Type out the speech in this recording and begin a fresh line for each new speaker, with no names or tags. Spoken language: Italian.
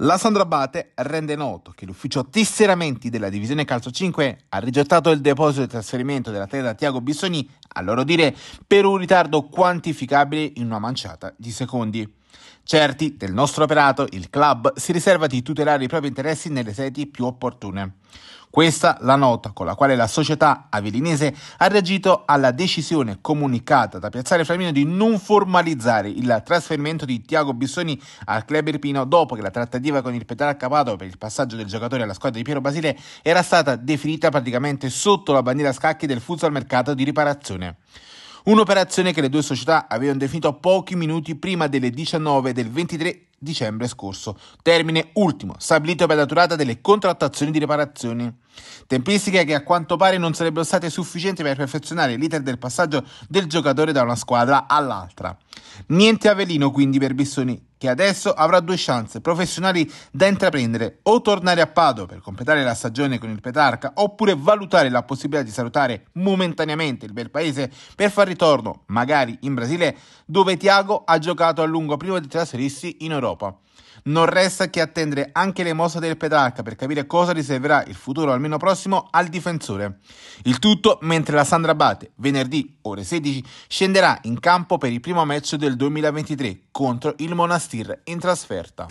La Sandra Abate rende noto che l'ufficio tesseramenti della divisione calcio 5 ha rigettato il deposito di trasferimento della tela Tiago Bissoni, a loro dire, per un ritardo quantificabile in una manciata di secondi. Certi del nostro operato, il club si riserva di tutelare i propri interessi nelle sedi più opportune. Questa la nota con la quale la società avilinese ha reagito alla decisione comunicata da Piazzale Flaminio di non formalizzare il trasferimento di Tiago Bissoni al club irpino dopo che la trattativa con il Petrarca Padova per il passaggio del giocatore alla squadra di Piero Basile era stata definita praticamente sotto la bandiera scacchi del futsal mercato di riparazione. Un'operazione che le due società avevano definito pochi minuti prima delle 19 del 23 dicembre scorso, termine ultimo stabilito per la durata delle contrattazioni di riparazioni. Tempistiche che a quanto pare non sarebbero state sufficienti per perfezionare l'iter del passaggio del giocatore da una squadra all'altra. Niente Avelino quindi per Bissoni, che adesso avrà due chance professionali da intraprendere, o tornare a Pado per completare la stagione con il Petrarca, oppure valutare la possibilità di salutare momentaneamente il bel paese per far ritorno, magari in Brasile, dove Tiago ha giocato a lungo prima di trasferirsi in Europa. Non resta che attendere anche le mosse del Petrarca per capire cosa riserverà il futuro almeno termine prossimo al difensore. Il tutto mentre la Sandra Abate, venerdì ore 16, scenderà in campo per il primo match del 2023 contro il Monastir in trasferta.